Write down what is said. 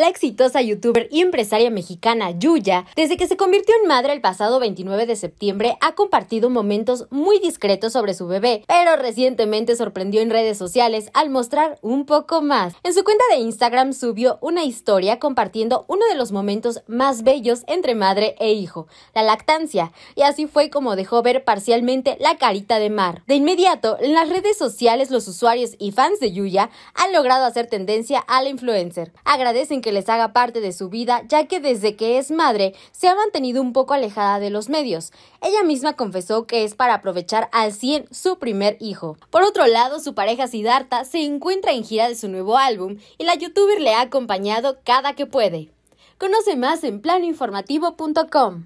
La exitosa youtuber y empresaria mexicana Yuya, desde que se convirtió en madre el pasado 29 de septiembre, ha compartido momentos muy discretos sobre su bebé, pero recientemente sorprendió en redes sociales al mostrar un poco más. En su cuenta de Instagram subió una historia compartiendo uno de los momentos más bellos entre madre e hijo, la lactancia, y así fue como dejó ver parcialmente la carita de Mar. De inmediato, en las redes sociales los usuarios y fans de Yuya han logrado hacer tendencia a la influencer. Agradecen que les haga parte de su vida, ya que desde que es madre se ha mantenido un poco alejada de los medios. Ella misma confesó que es para aprovechar al 100 su primer hijo. Por otro lado, su pareja Siddhartha se encuentra en gira de su nuevo álbum y la youtuber le ha acompañado cada que puede. Conoce más en planoinformativo.com.